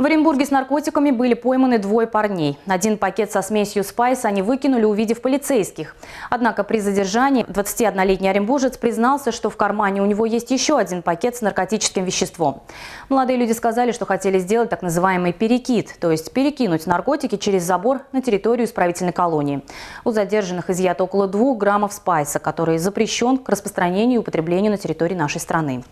В Оренбурге с наркотиками были пойманы двое парней. Один пакет со смесью спайса они выкинули, увидев полицейских. Однако при задержании 21-летний оренбуржец признался, что в кармане у него есть еще один пакет с наркотическим веществом. Молодые люди сказали, что хотели сделать так называемый перекид, то есть перекинуть наркотики через забор на территорию исправительной колонии. У задержанных изъято около двух граммов спайса, который запрещен к распространению и употреблению на территории нашей страны.